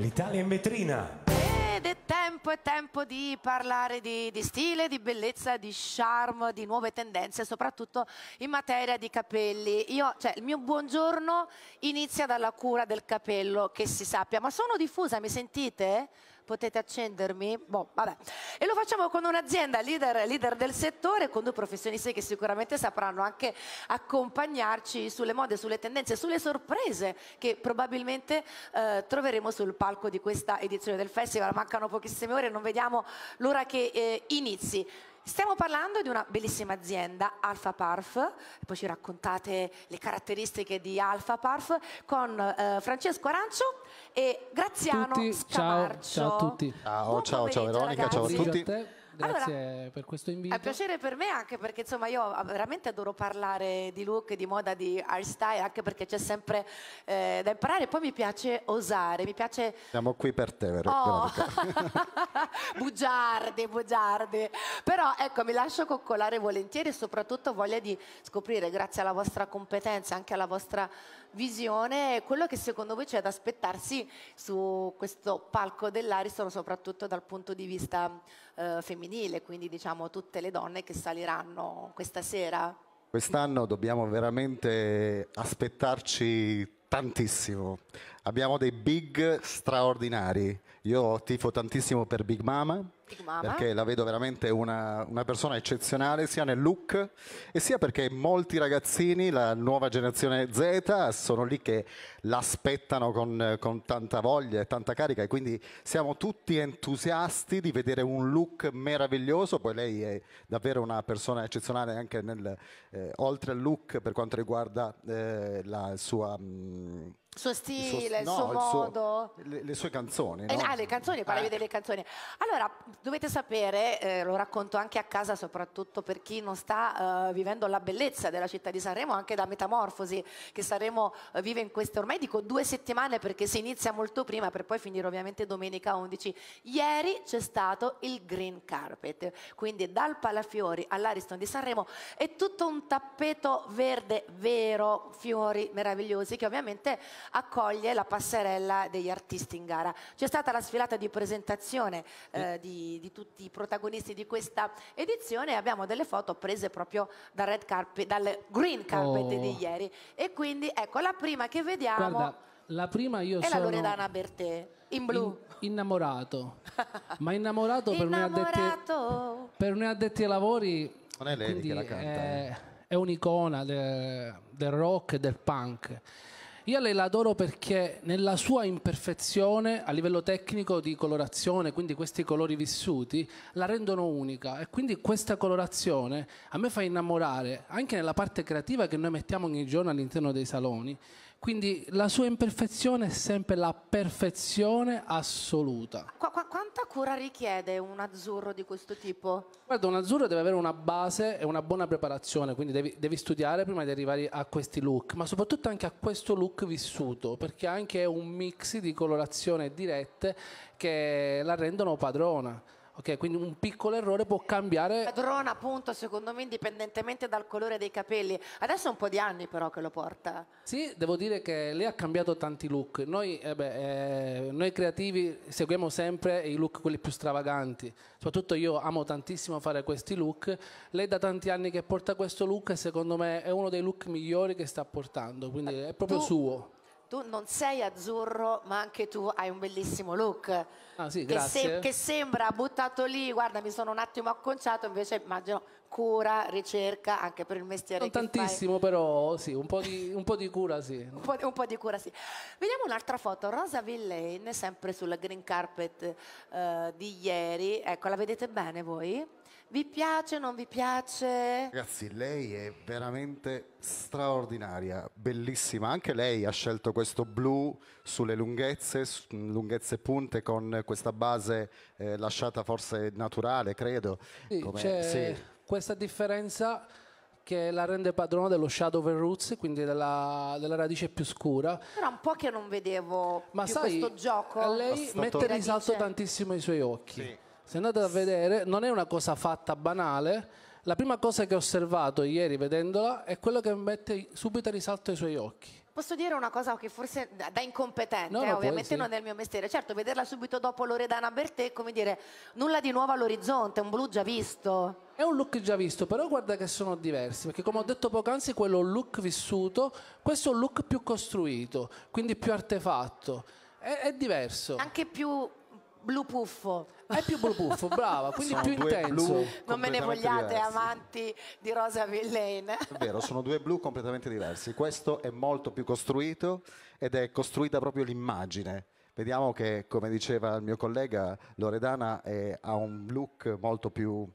L'Italia in vetrina. Ed è tempo, è tempo di parlare di, di, stile, di bellezza, di charme, di nuove tendenze, soprattutto in materia di capelli. Io, cioè, il mio buongiorno inizia dalla cura del capello, che si sappia, ma sono diffusa, mi sentite? potete accendermi? Boh, vabbè. E lo facciamo con un'azienda leader, leader, del settore, con due professionisti che sicuramente sapranno anche accompagnarci sulle mode, sulle tendenze, sulle sorprese che probabilmente eh, troveremo sul palco di questa edizione del festival. Mancano pochissime ore, non vediamo l'ora che eh, inizi. Stiamo parlando di una bellissima azienda, Alfa Parf, poi ci raccontate le caratteristiche di Alfa Parf con eh, Francesco Arancio e Graziano tutti, Scamarcio. Ciao, ciao a tutti. Ciao, ciao, ciao Veronica, ragazzi. ciao a tutti grazie allora, per questo invito. È un piacere per me anche perché insomma io ah, veramente adoro parlare di look, di moda, di art style, anche perché c'è sempre eh, da imparare. e Poi mi piace osare, mi piace... Siamo qui per te, vero? Oh. bugiardi, bugiardi. Però ecco, mi lascio coccolare volentieri e soprattutto voglia di scoprire, grazie alla vostra competenza, anche alla vostra visione, quello che secondo voi c'è da aspettarsi su questo palco dell'Ariston, soprattutto dal punto di vista eh, femminile femminile, quindi diciamo tutte le donne che saliranno questa sera. Quest'anno dobbiamo veramente aspettarci tantissimo abbiamo dei big straordinari. Io tifo tantissimo per Big Mama, Big Mama. perché la vedo veramente una, una, persona eccezionale sia nel look e sia perché molti ragazzini, la nuova generazione Z, sono lì che l'aspettano con, con tanta voglia e tanta carica e quindi siamo tutti entusiasti di vedere un look meraviglioso. Poi lei è davvero una persona eccezionale anche nel, eh, oltre al look per quanto riguarda eh, la sua... Mh, mm, suo stile, il suo, no, il suo modo. le, le, sue canzoni. Eh, no? Ah, le canzoni, parlavi eh. delle canzoni. Allora, dovete sapere, eh, lo racconto anche a casa, soprattutto per chi non sta eh, vivendo la bellezza della città di Sanremo, anche da Metamorfosi, che Sanremo eh, vive in queste, ormai dico due settimane perché si inizia molto prima, per poi finire ovviamente domenica 11. Ieri c'è stato il green carpet, quindi dal Palafiori all'Ariston di Sanremo è tutto un tappeto verde vero, fiori meravigliosi che ovviamente accoglie la passerella degli artisti in gara. C'è stata la sfilata di presentazione eh, mm. di, di, tutti i protagonisti di questa edizione e abbiamo delle foto prese proprio dal, red carpet, dal green carpet oh. di ieri. E quindi ecco la prima che vediamo... Guarda. La prima io è sono... la Loredana Bertè, in blu. In, innamorato. Ma innamorato, per, Noi addetti, per noi addetti ai lavori... Non è lei che la canta. È, eh. è un'icona del, del rock e del punk. Io lei l'adoro perché nella sua imperfezione a livello tecnico di colorazione, quindi questi colori vissuti, la rendono unica e quindi questa colorazione a me fa innamorare anche nella parte creativa che noi mettiamo ogni giorno all'interno dei saloni quindi la sua imperfezione è sempre la perfezione assoluta. Qu- qu- quanta cura richiede un azzurro di questo tipo? Guarda, un azzurro deve avere una base e una buona preparazione, quindi devi, devi studiare prima di arrivare a questi look, ma soprattutto anche a questo look vissuto, perché anche è un mix di colorazione dirette che la rendono padrona. Ok, quindi un piccolo errore può cambiare. Padrona, appunto, secondo me, indipendentemente dal colore dei capelli. Adesso è un po' di anni, però, che lo porta. Sì, devo dire che lei ha cambiato tanti look. Noi, eh beh, eh, noi creativi seguiamo sempre i look quelli più stravaganti. Soprattutto io amo tantissimo fare questi look. Lei da tanti anni che porta questo look secondo me è uno dei look migliori che sta portando. Quindi è proprio tu... suo tu non sei azzurro, ma anche tu hai un bellissimo look. Ah, sì, che, se che, sembra buttato lì, guarda, mi sono un attimo acconciato, invece immagino cura, ricerca anche per il mestiere. Non tantissimo, fai. però sì, un po' di, un po di cura sì. un, po', un, po', di cura sì. Vediamo un'altra foto, Rosa Villain, sempre sulla green carpet eh, di ieri. Ecco, la vedete bene voi? Vi piace, non vi piace? Ragazzi, lei è veramente straordinaria, bellissima. Anche lei ha scelto questo blu sulle lunghezze, su lunghezze punte con questa base eh, lasciata forse naturale, credo. Sì, c'è sì. questa differenza che la rende padrona dello shadow roots, quindi della, della, radice più scura. Era un po' che non vedevo Ma sai, questo gioco. Lei mette in risalto tantissimo i suoi occhi. Sì se andate a vedere, non è una cosa fatta banale. La prima cosa che ho osservato ieri vedendola è quello che mette subito a risalto i suoi occhi. Posso dire una cosa che forse da incompetente, no, eh, ovviamente sì. non è il mio mestiere. Certo, vederla subito dopo Loredana Bertè è come dire nulla di nuovo all'orizzonte, un blu già visto. È un look già visto, però guarda che sono diversi, perché come ho detto poc'anzi, quello è un look vissuto, questo è un look più costruito, quindi più artefatto. È, è diverso. Anche più blu puffo. È più blu puffo, brava, quindi sono più intenso. Non me ne vogliate diversi. amanti di Rosa Villain. È vero, sono due blu completamente diversi. Questo è molto più costruito ed è costruita proprio l'immagine. Vediamo che, come diceva il mio collega, Loredana è, ha un look molto più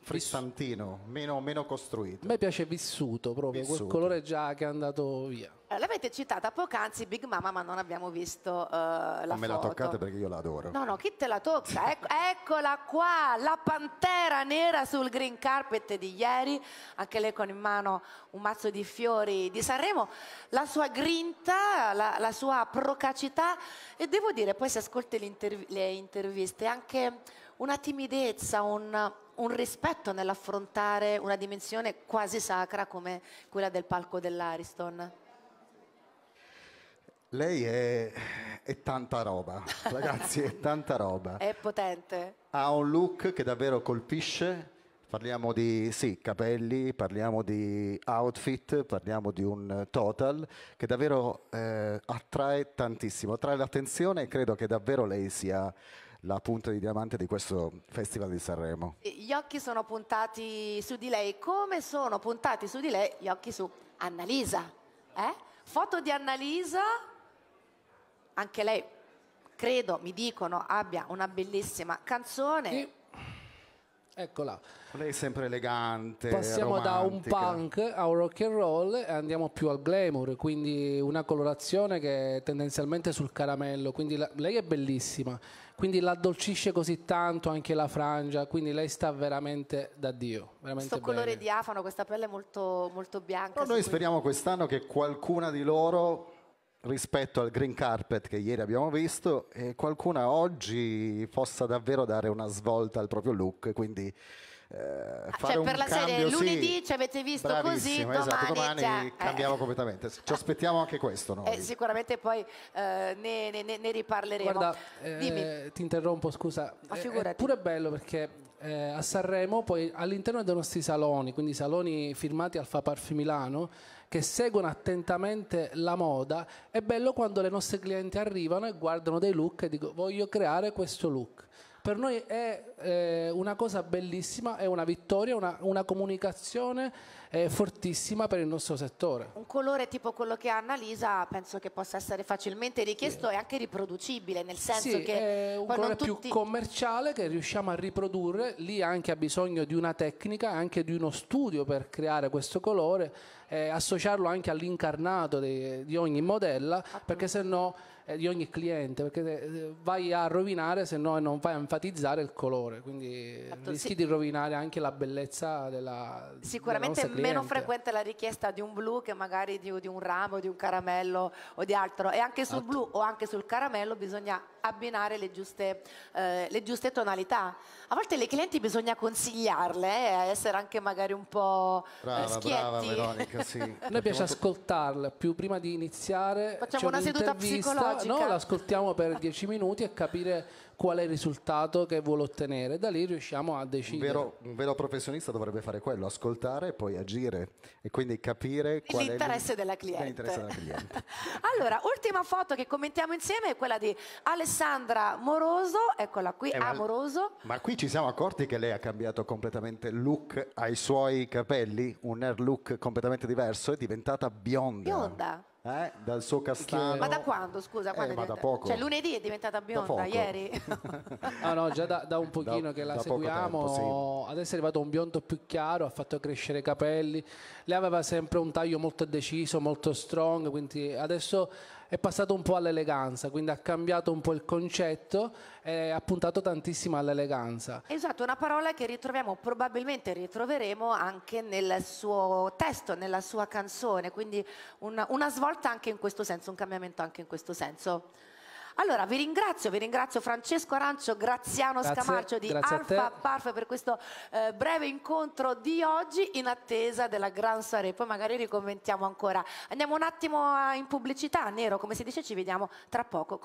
Fristantino, meno, meno costruito. A me piace vissuto proprio, vissuto. quel colore già che è andato via. Eh, l'avete citata poc'anzi Big Mama, ma non abbiamo visto uh, la non foto. Non me la toccate perché io la adoro. No, no, chi te la tocca? Ecco, eccola qua, la pantera nera sul green carpet di ieri, anche lei con in mano un mazzo di fiori di Sanremo, la sua grinta, la, la sua procacità e devo dire, poi se ascolti le, interv- le interviste, anche una timidezza, un un rispetto nell'affrontare una dimensione quasi sacra come quella del palco dell'Ariston. Lei è, è, tanta roba, ragazzi, è tanta roba. È potente. Ha un look che davvero colpisce. Parliamo di sì, capelli, parliamo di outfit, parliamo di un total che davvero eh, attrae tantissimo, attrae l'attenzione e credo che davvero lei sia la punta di diamante di questo Festival di Sanremo. Gli occhi sono puntati su di lei, come sono puntati su di lei gli occhi su Annalisa. Eh? Foto di Annalisa, anche lei credo, mi dicono, abbia una bellissima canzone. Sì. Eccola. Lei è sempre elegante. Passiamo romantica. da un punk a un rock and roll e andiamo più al glamour, quindi una colorazione che è tendenzialmente sul caramello. Quindi la, lei è bellissima, quindi l'addolcisce così tanto anche la frangia, quindi lei sta veramente da Dio. Veramente Questo colore diafano, questa pelle molto, molto bianca. No, noi speriamo quest'anno che qualcuna di loro rispetto al green carpet che ieri abbiamo visto, eh, qualcuna oggi possa davvero dare una svolta al proprio look, quindi eh, ah, fare cioè, per la cambio, serie lunedì sì, ci avete visto così domani, esatto, domani cioè, eh. cambiamo eh. completamente ci aspettiamo anche questo noi. Eh, sicuramente poi eh, ne, ne, ne, riparleremo Guarda, eh, ti interrompo scusa eh, è pure bello perché a Sanremo poi all'interno dei nostri saloni quindi saloni firmati Alfa Parfi Milano che seguono attentamente la moda è bello quando le nostre clienti arrivano e guardano dei look e dicono voglio creare questo look per noi è eh, una cosa bellissima, è una vittoria, una, una comunicazione eh, fortissima per il nostro settore. Un colore tipo quello che ha Annalisa penso che possa essere facilmente richiesto sì. e anche riproducibile, nel senso sì, che... è un colore più commerciale che riusciamo a riprodurre, lì anche ha bisogno di una tecnica, anche di uno studio per creare questo colore, eh, associarlo anche all'incarnato di, di ogni modella, Appunto. perché se no eh, di ogni cliente, perché eh, vai a rovinare se no non vai a enfatizzare il colore, quindi Fatto, rischi sì. di rovinare anche la bellezza della Sicuramente della è meno frequente la richiesta di un blu che magari di, di, un ramo, di un caramello o di altro, e anche sul Alt- blu o anche sul caramello bisogna abbinare le giuste, eh, le giuste tonalità. A volte le clienti bisogna consigliarle, eh, essere anche magari un po' eh, brava, schietti. Brava Veronica, sì. Noi piace ascoltarle più prima di iniziare. Facciamo una seduta psicologica logica. No, l'ascoltiamo per dieci minuti e capire qual è il risultato che vuole ottenere. Da lì riusciamo a decidere. Un vero, un vero professionista dovrebbe fare quello, ascoltare e poi agire e quindi capire qual l'interesse è della cliente. l'interesse della cliente. allora, ultima foto che commentiamo insieme è quella di Alessandra Moroso, eccola qui, eh, Amoroso. Ma, ma qui ci siamo accorti che lei ha cambiato completamente look ai suoi capelli, un hair look completamente diverso, è diventata bionda. Bionda eh, dal suo castano. Ma da quando, scusa? Eh, quando eh, ma da poco. Cioè, lunedì è diventata bionda, ieri. ah, no, già da, da un pochino da, che la seguiamo. Tempo, sì. Adesso è arrivato un biondo più chiaro, ha fatto crescere i capelli. Lei aveva sempre un taglio molto deciso, molto strong, quindi adesso è passato un po' all'eleganza, quindi ha cambiato un po' il concetto e ha puntato tantissimo all'eleganza. Esatto, una parola che ritroviamo, probabilmente ritroveremo anche nel suo testo, nella sua canzone, quindi una, una svolta anche in questo senso, un cambiamento anche in questo senso. Allora, vi ringrazio, vi ringrazio Francesco Arancio, Graziano grazie, Scamarcio di Alfa Parf per questo eh, breve incontro di oggi in attesa della Gran Soirée. Poi magari ricommentiamo ancora. Andiamo un attimo in pubblicità, Nero, come si dice, ci vediamo tra poco.